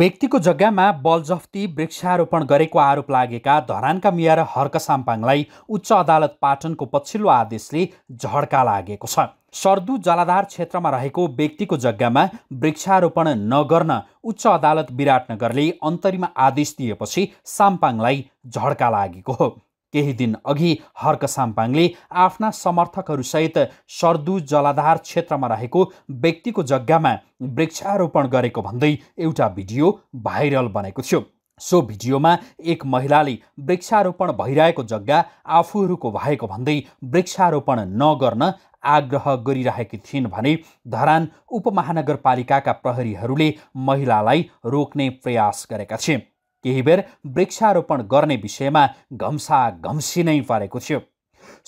व्यक्तिको जग्गामा बलजफ्ती वृक्षारोपण गरेको आरोप लागेका धरानका मेयर हर्क साम्पाङलाई उच्च अदालत पाटनको पछिल्लो आदेशले झड्का लागेको छ सर्दु जलाधार क्षेत्रमा रहेको व्यक्तिको जग्गामा वृक्षारोपण नगर्न उच्च अदालत विराटनगरले अन्तरिम आदेश दिएपछि साम्पाङलाई झड्का लागेको हो केही दिन अघि हर्क साम्पाङले आफ्ना समर्थकहरूसहित सर्दु जलाधार क्षेत्रमा रहेको व्यक्तिको जग्गामा वृक्षारोपण गरेको भन्दै एउटा भिडियो भाइरल बनेको थियो सो भिडियोमा एक महिलाले वृक्षारोपण भइरहेको जग्गा आफूहरूको भएको भन्दै वृक्षारोपण नगर्न आग्रह गरिरहेकी थिइन् भने धरान उपमहानगरपालिकाका प्रहरीहरूले महिलालाई रोक्ने प्रयास गरेका थिए केही बेर वृक्षारोपण गर्ने विषयमा घम्सा घम्सी नै परेको थियो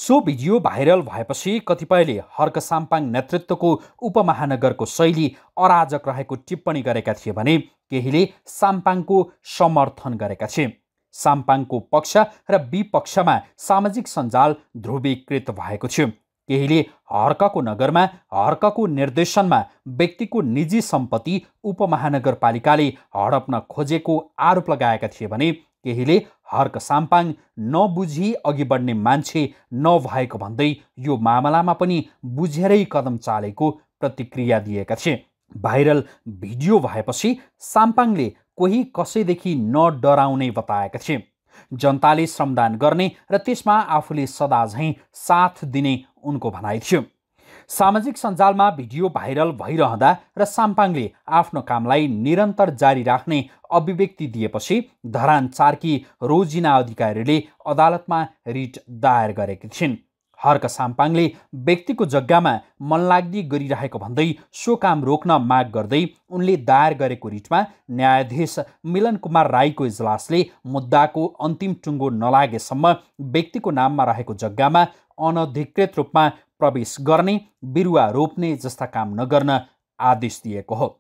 सो भिडियो भाइरल भएपछि कतिपयले हर्क साम्पाङ नेतृत्वको उपमहानगरको शैली अराजक रहेको टिप्पणी गरेका थिए भने केहीले साम्पाङको समर्थन गरेका थिए साम्पाङको पक्ष र विपक्षमा सामाजिक सञ्जाल ध्रुवीकृत भएको थियो केहीले हर्कको नगरमा हर्कको निर्देशनमा व्यक्तिको निजी सम्पत्ति उपमहानगरपालिकाले हडप्न खोजेको आरोप लगाएका थिए भने केहीले हर्क साम्पाङ नबुझी अघि बढ्ने मान्छे नभएको भन्दै यो मामलामा पनि बुझेरै कदम चालेको प्रतिक्रिया दिएका थिए भाइरल भिडियो भएपछि साम्पाङले कोही कसैदेखि नडराउने बताएका थिए जनताले श्रमदान गर्ने र त्यसमा आफूले सदा झैँ साथ दिने उनको भनाइ थियो सामाजिक सञ्जालमा भिडियो भाइरल भइरहँदा र साम्पाङले आफ्नो कामलाई निरन्तर जारी राख्ने अभिव्यक्ति दिएपछि धरान चार्की रोजिना अधिकारीले अदालतमा रिट दायर गरेकी थिइन् हर्क साम्पाङले व्यक्तिको जग्गामा मनलाग्दी गरिरहेको भन्दै सो काम रोक्न माग गर्दै उनले दायर गरेको रिटमा न्यायाधीश मिलन कुमार राईको इजलासले मुद्दाको अन्तिम टुङ्गो नलागेसम्म व्यक्तिको नाममा रहेको जग्गामा अनधिकृत रूपमा प्रवेश गर्ने बिरुवा रोप्ने जस्ता काम नगर्न आदेश दिएको हो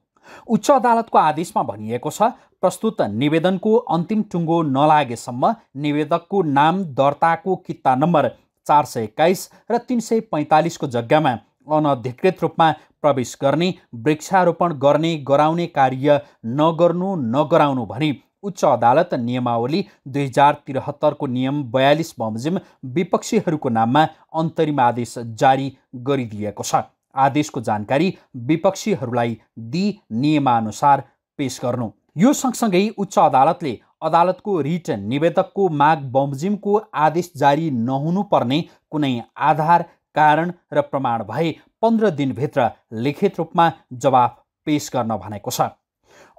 उच्च अदालतको आदेशमा भनिएको छ प्रस्तुत निवेदनको अन्तिम टुङ्गो नलागेसम्म निवेदकको नाम दर्ताको किता नम्बर चार सय एक्काइस र तिन सय पैँतालिसको जग्गामा अनधिकृत रूपमा प्रवेश गर्ने वृक्षारोपण गर्ने गराउने कार्य नगर्नु नगराउनु भनी उच्च अदालत नियमावली दुई हजार त्रिहत्तरको नियम बयालिस बमोजिम विपक्षीहरूको नाममा अन्तरिम आदेश जारी गरिदिएको छ आदेशको जानकारी विपक्षीहरूलाई दिई नियमानुसार पेश गर्नु यो सँगसँगै उच्च अदालतले अदालतको रिट निवेदकको माग बमजिमको आदेश जारी नहुनुपर्ने कुनै आधार कारण र प्रमाण भए पन्ध्र दिनभित्र लिखित रूपमा जवाफ पेश गर्न भनेको छ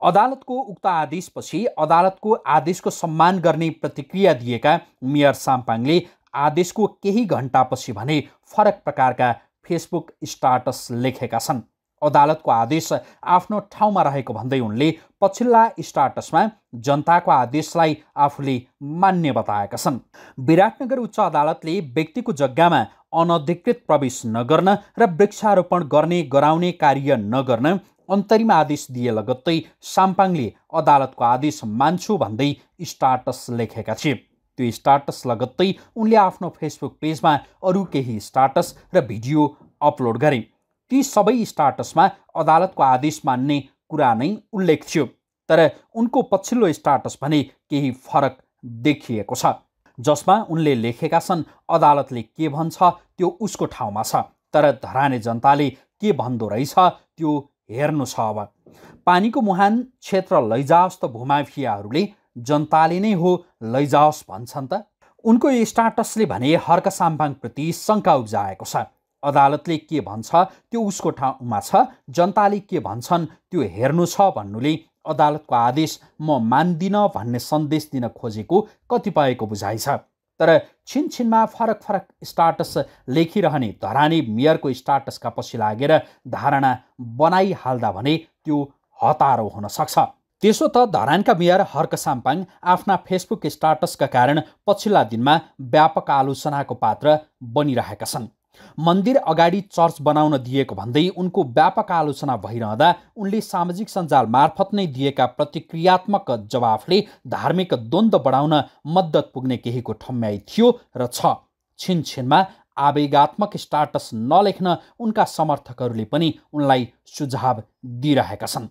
अदालतको उक्त आदेशपछि अदालतको आदेशको सम्मान गर्ने प्रतिक्रिया दिएका मेयर साम्पाङले आदेशको केही घन्टापछि भने फरक प्रकारका फेसबुक स्टाटस लेखेका छन् अदालतको आदेश आफ्नो ठाउँमा रहेको भन्दै उनले पछिल्ला स्टाटसमा जनताको आदेशलाई आफूले मान्य बताएका छन् विराटनगर उच्च अदालतले व्यक्तिको जग्गामा अनधिकृत प्रवेश नगर्न र वृक्षारोपण गर्ने गराउने कार्य नगर्न अन्तरिम आदेश दिए लगत्तै साम्पाङले अदालतको आदेश मान्छु भन्दै स्टाटस लेखेका थिए त्यो स्टाटस लगत्तै उनले आफ्नो फेसबुक पेजमा अरू केही स्टाटस र भिडियो अपलोड गरे ती सबै स्टाटसमा अदालतको आदेश मान्ने कुरा नै उल्लेख थियो तर उनको पछिल्लो स्टाटस भने केही फरक देखिएको छ जसमा उनले लेखेका छन् अदालतले के भन्छ त्यो उसको ठाउँमा छ तर धराने जनताले के भन्दो रहेछ त्यो हेर्नु छ अब पानीको मुहान क्षेत्र लैजाओस् त भूमाफियाहरूले जनताले नै हो लैजाओस् भन्छन् त उनको स्टाटसले भने हर्क साम्पाङप्रति शङ्का उब्जाएको छ अदालतले के भन्छ त्यो उसको ठाउँमा छ जनताले के भन्छन् त्यो हेर्नु छ भन्नुले अदालतको आदेश म मान्दिनँ भन्ने सन्देश दिन खोजेको कतिपयको बुझाइ छ तर छिनछिनमा फरक फरक स्टाटस लेखिरहने धरानी मेयरको स्टाटसका पछि लागेर धारणा बनाइहाल्दा भने त्यो हतारो हुन सक्छ त्यसो त धरानका मेयर हर्क साम्पाङ आफ्ना फेसबुक स्टाटसका कारण पछिल्ला दिनमा व्यापक आलोचनाको पात्र बनिरहेका छन् मन्दिर अगाडि चर्च बनाउन दिएको भन्दै उनको व्यापक आलोचना भइरहँदा उनले सामाजिक सञ्जाल मार्फत नै दिएका प्रतिक्रियात्मक जवाफले धार्मिक द्वन्द बढाउन मद्दत पुग्ने केहीको ठम्याइ थियो र छ छिनछिनमा आवेगात्मक स्टाटस नलेख्न उनका समर्थकहरूले पनि उनलाई सुझाव दिइरहेका छन्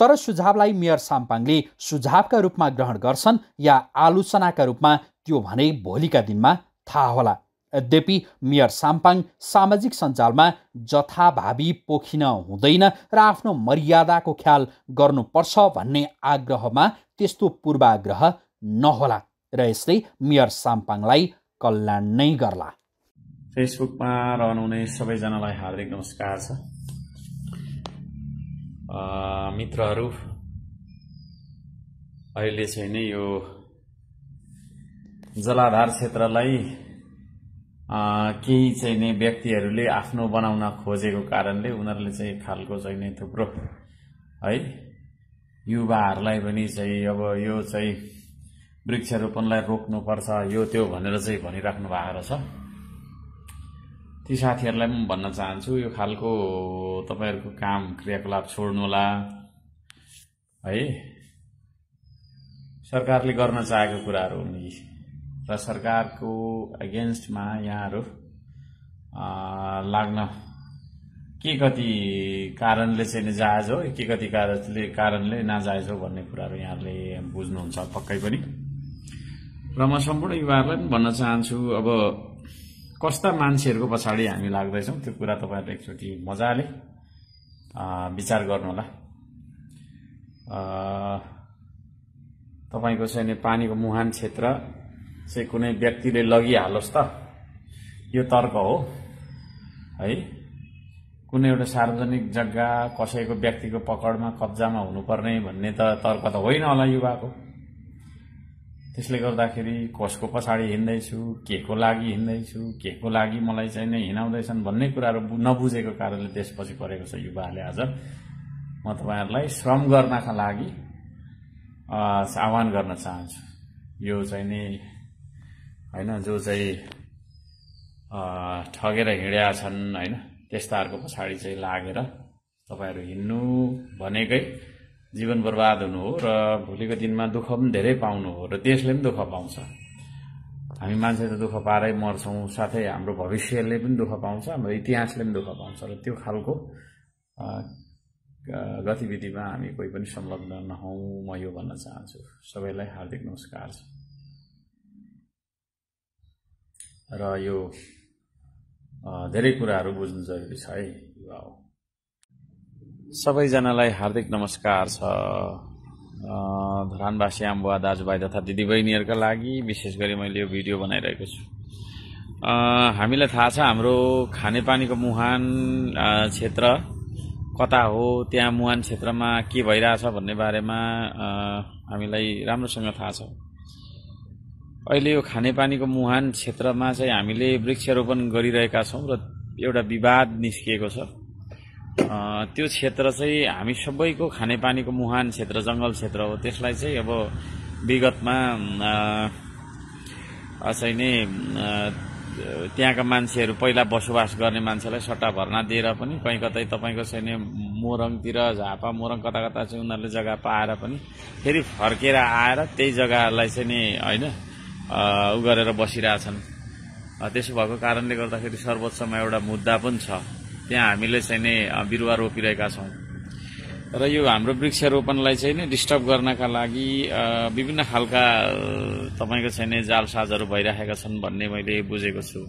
तर सुझावलाई मेयर साम्पाङले सुझावका रूपमा ग्रहण गर्छन् या आलोचनाका रूपमा त्यो भने भोलिका दिनमा थाहा होला यद्यपि मेयर साम्पाङ सामाजिक सञ्जालमा जथाभावी पोखिन हुँदैन र आफ्नो मर्यादाको ख्याल गर्नुपर्छ भन्ने आग्रहमा त्यस्तो पूर्वाग्रह नहोला र यसले मेयर साम्पाङलाई कल्याण नै गर्ला फेसबुकमा रहनुहुने सबैजनालाई हार्दिक नमस्कार छ मित्रहरू अहिले चाहिँ नै यो जलाधार क्षेत्रलाई केही चाहिँ नै व्यक्तिहरूले आफ्नो बनाउन खोजेको कारणले उनीहरूले चाहिँ खालको चाहिँ नै थुप्रो है युवाहरूलाई पनि चाहिँ अब यो चाहिँ वृक्षारोपणलाई रोक्नुपर्छ यो त्यो भनेर चाहिँ भनिराख्नु भएको रहेछ ती साथीहरूलाई पनि भन्न चाहन्छु यो खालको तपाईँहरूको काम क्रियाकलाप छोड्नु होला है सरकारले गर्न चाहेको कुराहरू हुन् यी र सरकारको एगेन्स्टमा यहाँहरू लाग्न के कति कारणले चाहिँ जायज हो के कति कारणले कारणले नाजायज हो भन्ने कुराहरू यहाँहरूले बुझ्नुहुन्छ पक्कै पनि र म सम्पूर्ण युवाहरूलाई पनि भन्न चाहन्छु अब कस्ता मान्छेहरूको पछाडि हामी लाग्दैछौँ त्यो कुरा तपाईँहरूले एकचोटि मजाले विचार गर्नु गर्नुहोला तपाईँको चाहिँ पानीको मुहान क्षेत्र चाहिँ कुनै व्यक्तिले लगिहालोस् त यो तर्क हो है कुनै एउटा सार्वजनिक जग्गा कसैको व्यक्तिको पकडमा कब्जामा हुनुपर्ने भन्ने त तर्क त होइन होला युवाको त्यसले गर्दाखेरि कसको पछाडि हिँड्दैछु के को लागि हिँड्दैछु के को लागि मलाई चाहिँ नै हिँडाउँदैछन् भन्ने कुराहरू नबुझेको कारणले त्यसपछि परेको छ युवाहरूले आज म तपाईँहरूलाई श्रम गर्नका लागि आह्वान गर्न चाहन्छु यो चाहिँ नि होइन जो चाहिँ ठगेर हिँडेका छन् होइन त्यस्ताहरूको पछाडि चाहिँ लागेर तपाईँहरू हिँड्नु भनेकै जीवन बर्बाद हुनु हो र भोलिको दिनमा दुःख पनि धेरै पाउनु हो र देशले पनि दुःख पाउँछ हामी मान्छे त दुःख पाएरै मर्छौँ साथै हाम्रो भविष्यले पनि दुःख पाउँछ हाम्रो इतिहासले पनि दुःख पाउँछ र त्यो खालको गतिविधिमा हामी कोही पनि संलग्न नहौँ म यो भन्न चाहन्छु सबैलाई हार्दिक नमस्कार छ र यो धेरै कुराहरू बुझ्नु जरुरी छ है युवा हो सबैजनालाई हार्दिक नमस्कार छ धरानवासी आम्बुवा दाजुभाइ तथा दिदीबहिनीहरूका लागि विशेष गरी मैले यो भिडियो बनाइरहेको छु हामीलाई थाहा छ हाम्रो खानेपानीको मुहान क्षेत्र कता हो त्यहाँ मुहान क्षेत्रमा के भइरहेछ भन्ने बारेमा हामीलाई राम्रोसँग थाहा छ अहिले यो खानेपानीको मुहान क्षेत्रमा चाहिँ हामीले वृक्षारोपण गरिरहेका छौँ र एउटा विवाद निस्किएको छ त्यो क्षेत्र चाहिँ हामी सबैको खानेपानीको मुहान क्षेत्र जङ्गल क्षेत्र हो त्यसलाई चाहिँ अब विगतमा चाहिँ नै त्यहाँका मान्छेहरू पहिला बसोबास गर्ने मान्छेलाई सट्टा भर्ना दिएर पनि कहीँ कतै तपाईँको छैन मोरङतिर झापा मोरङ कता कता चाहिँ उनीहरूले जग्गा पाएर पनि फेरि फर्केर आएर त्यही जग्गालाई चाहिँ नि होइन ऊ गरेर बसिरहेछन् त्यसो भएको कारणले गर्दाखेरि सर्वोच्चमा एउटा मुद्दा पनि छ त्यहाँ हामीले चाहिँ नै बिरुवा रोपिरहेका छौँ र यो हाम्रो वृक्षारोपणलाई चाहिँ नै डिस्टर्ब गर्नका लागि विभिन्न खालका तपाईँको चाहिँ नै जालसाजहरू भइरहेका छन् भन्ने मैले बुझेको छु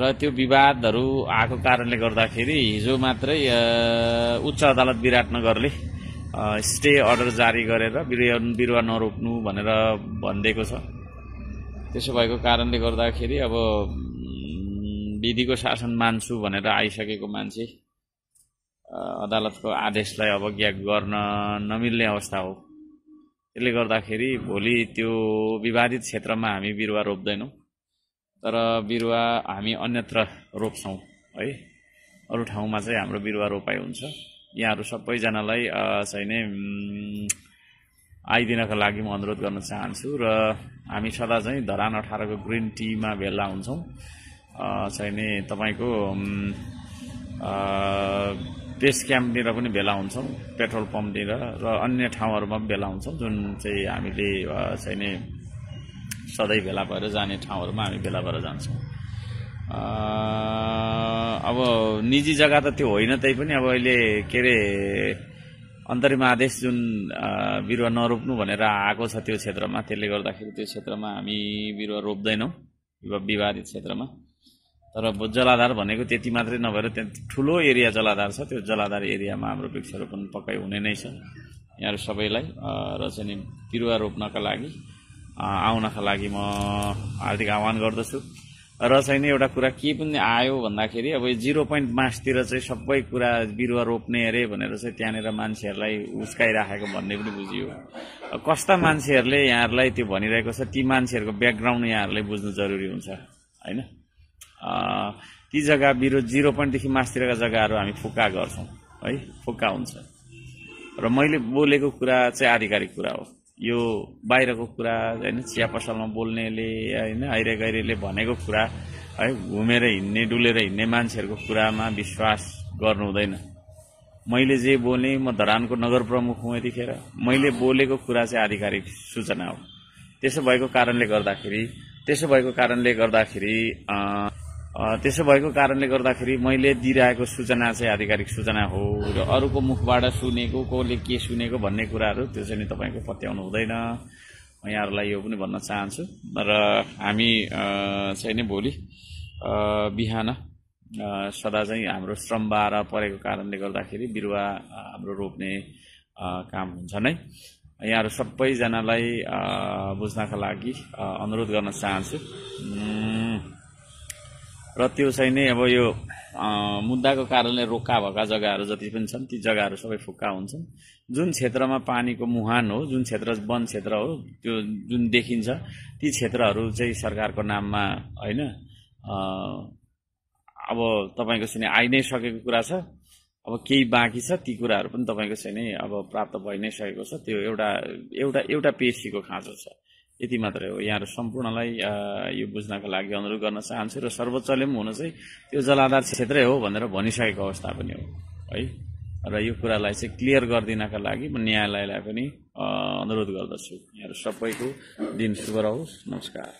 र त्यो विवादहरू आएको कारणले गर्दाखेरि हिजो मात्रै उच्च अदालत विराटनगरले स्टे अर्डर जारी गरेर बिरुवा बिरुवा नरोप्नु भनेर भनिदिएको छ त्यसो भएको कारणले गर्दाखेरि अब विधिको शासन मान्छु भनेर आइसकेको मान्छे अदालतको आदेशलाई अवज्ञा गर्न नमिल्ने अवस्था हो त्यसले गर्दाखेरि भोलि त्यो विवादित क्षेत्रमा हामी बिरुवा रोप्दैनौँ तर बिरुवा हामी अन्यत्र रोप्छौँ है अरू ठाउँमा चाहिँ हाम्रो बिरुवा रोपाइ हुन्छ यहाँहरू सबैजनालाई चाहिँ नै आइदिनको लागि म अनुरोध गर्न चाहन्छु र हामी सदा चाहिँ धरान अठारको ग्रिन टीमा भेला हुन्छौँ चाहिँ नै तपाईँको बेस क्याम्पनिर पनि भेला हुन्छौँ पेट्रोल पम्पनिर र अन्य ठाउँहरूमा पनि भेला हुन्छौँ जुन चाहिँ हामीले चाहिँ नै सधैँ भेला भएर जाने ठाउँहरूमा हामी भेला भएर जान्छौँ अब निजी जग्गा त त्यो होइन तै पनि अब अहिले के अरे अन्तरिम आदेश जुन बिरुवा नरोप्नु भनेर आएको छ त्यो क्षेत्रमा त्यसले गर्दाखेरि त्यो क्षेत्रमा हामी बिरुवा रोप्दैनौँ विवादित क्षेत्रमा तर जलाधार भनेको त्यति मात्रै नभएर त्यहाँ ठुलो एरिया जलाधार छ त्यो जलाधार एरियामा हाम्रो वृक्षारोपण पक्कै हुने नै छ यहाँहरू सबैलाई र चाहिँ बिरुवा रोप्नका लागि आउनका लागि म हार्दिक आह्वान गर्दछु र चाहिँ एउटा कुरा के पनि आयो भन्दाखेरि अब जिरो पोइन्ट मासतिर चाहिँ सबै कुरा बिरुवा रोप्ने अरे भनेर चाहिँ त्यहाँनिर मान्छेहरूलाई उस्काइराखेको भन्ने पनि बुझियो कस्ता मान्छेहरूले यहाँहरूलाई त्यो भनिरहेको छ ती मान्छेहरूको ब्याकग्राउन्ड यहाँहरूले बुझ्नु जरुरी हुन्छ होइन ती जग्गा बिरु जिरो पोइन्टदेखि मासतिरका जग्गाहरू हामी फुक्का गर्छौँ है फुक्का हुन्छ र मैले बोलेको कुरा चाहिँ आधिकारिक कुरा हो यो बाहिरको कुरा होइन चिया पसलमा बोल्नेले होइन आइरे गहिरेले भनेको कुरा है घुमेर हिँड्ने डुलेर हिँड्ने मान्छेहरूको कुरामा विश्वास गर्नु हुँदैन मैले जे बोलेँ म धरानको नगर प्रमुख हुँ यतिखेर मैले बोलेको कुरा चाहिँ आधिकारिक सूचना हो त्यसो भएको कारणले गर्दाखेरि त्यसो भएको कारणले गर्दाखेरि त्यसो भएको कारणले गर्दाखेरि मैले दिइरहेको सूचना चाहिँ आधिकारिक सूचना हो र अरूको मुखबाट सुनेको कसले के सुनेको भन्ने कुराहरू त्यो चाहिँ नि तपाईँको पत्याउनु हुँदैन म यहाँहरूलाई यो पनि भन्न चाहन्छु र हामी चाहिँ नि भोलि बिहान सदा चाहिँ हाम्रो श्रम श्रमबार परेको कारणले गर्दाखेरि बिरुवा हाम्रो रोप्ने काम हुन्छ नै यहाँहरू सबैजनालाई बुझ्नका लागि अनुरोध गर्न चाहन्छु र त्यो चाहिँ नै अब यो मुद्दाको कारणले रोक्का भएका जग्गाहरू जति पनि छन् ती जग्गाहरू सबै फुक्का हुन्छन् जुन क्षेत्रमा पानीको मुहान हो जुन क्षेत्र वन क्षेत्र हो त्यो जुन देखिन्छ ती क्षेत्रहरू चाहिँ सरकारको नाममा होइन अब तपाईँको चाहिँ आइ नै सकेको कुरा छ अब केही बाँकी छ ती कुराहरू पनि तपाईँको चाहिँ नै अब प्राप्त भइ नै सकेको छ त्यो एउटा एउटा एउटा पेसीको खाँचो छ यति मात्रै हो यहाँहरू सम्पूर्णलाई यो बुझ्नको लागि अनुरोध गर्न चाहन्छु र सर्वोच्चले पनि हुन चाहिँ त्यो जलाधार क्षेत्रै हो भनेर भनिसकेको अवस्था पनि हो है र यो कुरालाई चाहिँ क्लियर गरिदिनका लागि म न्यायालयलाई पनि अनुरोध गर्दछु यहाँहरू सबैको दिन शुभ रहोस् नमस्कार